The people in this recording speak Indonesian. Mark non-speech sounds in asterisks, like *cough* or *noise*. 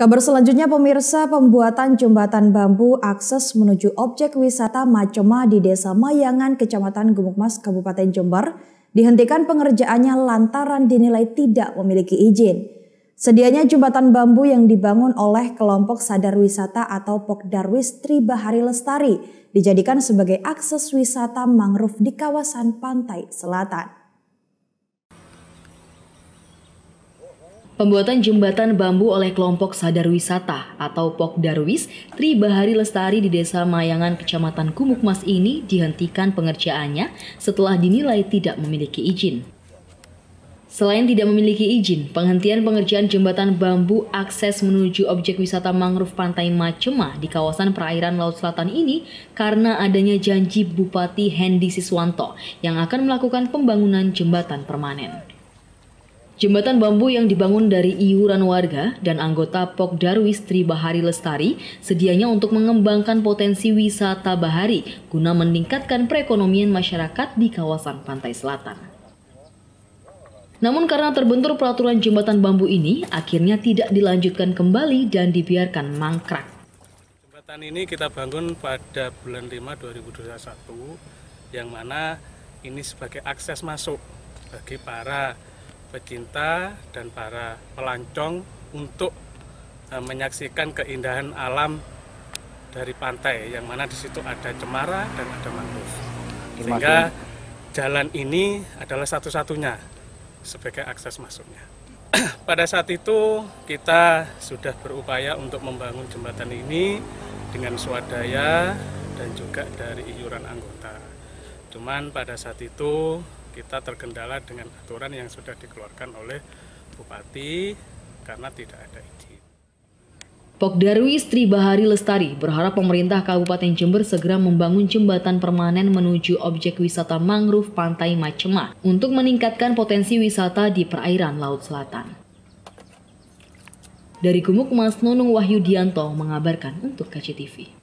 Kabar selanjutnya pemirsa, pembuatan jembatan bambu akses menuju objek wisata Macoma di Desa Mayangan, Kecamatan Gumuk Mas, Kabupaten Jember, dihentikan pengerjaannya lantaran dinilai tidak memiliki izin. Sedianya jembatan bambu yang dibangun oleh kelompok sadar wisata atau Pokdarwis Tri Bahari Lestari dijadikan sebagai akses wisata mangrove di kawasan pantai selatan. Pembuatan jembatan bambu oleh kelompok sadar wisata atau Darwis Tri Bahari Lestari di Desa Mayangan Kecamatan Kumukmas ini dihentikan pengerjaannya setelah dinilai tidak memiliki izin. Selain tidak memiliki izin, penghentian pengerjaan jembatan bambu akses menuju objek wisata mangrove Pantai Macema di kawasan perairan Laut Selatan ini karena adanya janji Bupati Hendi Siswanto yang akan melakukan pembangunan jembatan permanen. Jembatan bambu yang dibangun dari iuran warga dan anggota Pok Darwis Tri Bahari Lestari sedianya untuk mengembangkan potensi wisata bahari guna meningkatkan perekonomian masyarakat di kawasan pantai selatan. Namun karena terbentur peraturan jembatan bambu ini, akhirnya tidak dilanjutkan kembali dan dibiarkan mangkrak. Jembatan ini kita bangun pada bulan 5 2021, yang mana ini sebagai akses masuk bagi para pecinta dan para pelancong untuk e, menyaksikan keindahan alam dari pantai yang mana di situ ada cemara dan ada mangrove. Sehingga jalan ini adalah satu-satunya sebagai akses masuknya. *clears throat* Pada saat itu kita sudah berupaya untuk membangun jembatan ini dengan swadaya dan juga dari iuran anggota. Cuman pada saat itu kita terkendala dengan aturan yang sudah dikeluarkan oleh Bupati karena tidak ada izin. Pogdarwi Istri Bahari Lestari berharap pemerintah Kabupaten Jember segera membangun jembatan permanen menuju objek wisata mangrove Pantai Macema untuk meningkatkan potensi wisata di perairan Laut Selatan. Dari Gumuk Mas Nunung Wahyudianto mengabarkan untuk KCTV.